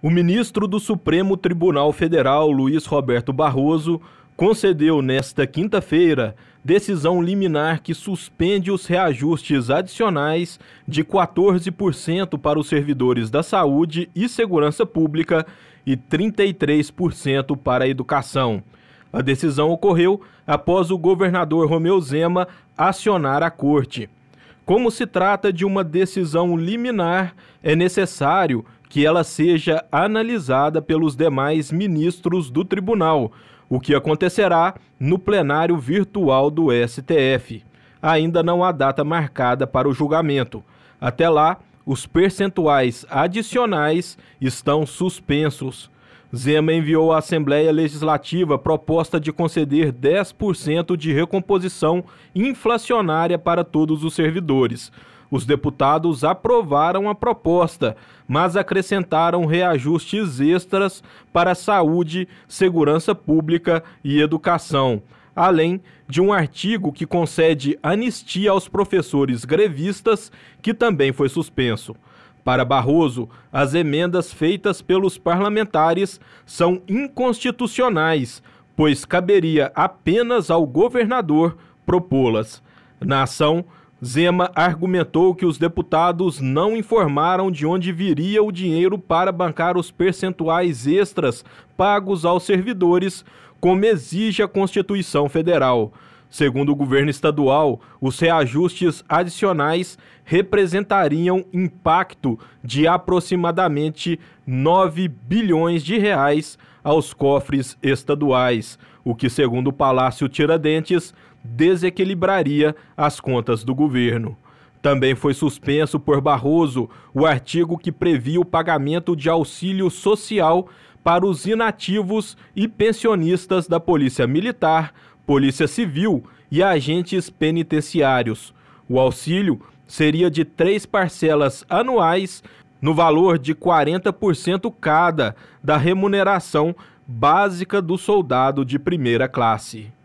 O ministro do Supremo Tribunal Federal, Luiz Roberto Barroso, concedeu nesta quinta-feira decisão liminar que suspende os reajustes adicionais de 14% para os servidores da saúde e segurança pública e 33% para a educação. A decisão ocorreu após o governador Romeu Zema acionar a corte. Como se trata de uma decisão liminar, é necessário que ela seja analisada pelos demais ministros do tribunal, o que acontecerá no plenário virtual do STF. Ainda não há data marcada para o julgamento. Até lá, os percentuais adicionais estão suspensos. Zema enviou à Assembleia Legislativa proposta de conceder 10% de recomposição inflacionária para todos os servidores. Os deputados aprovaram a proposta, mas acrescentaram reajustes extras para saúde, segurança pública e educação além de um artigo que concede anistia aos professores grevistas, que também foi suspenso. Para Barroso, as emendas feitas pelos parlamentares são inconstitucionais, pois caberia apenas ao governador propô-las. Na ação, Zema argumentou que os deputados não informaram de onde viria o dinheiro para bancar os percentuais extras pagos aos servidores, como exige a Constituição Federal. Segundo o governo estadual, os reajustes adicionais representariam impacto de aproximadamente 9 bilhões de reais aos cofres estaduais, o que, segundo o Palácio Tiradentes, desequilibraria as contas do governo. Também foi suspenso por Barroso o artigo que previa o pagamento de auxílio social para os inativos e pensionistas da Polícia Militar Polícia Civil e agentes penitenciários. O auxílio seria de três parcelas anuais, no valor de 40% cada da remuneração básica do soldado de primeira classe.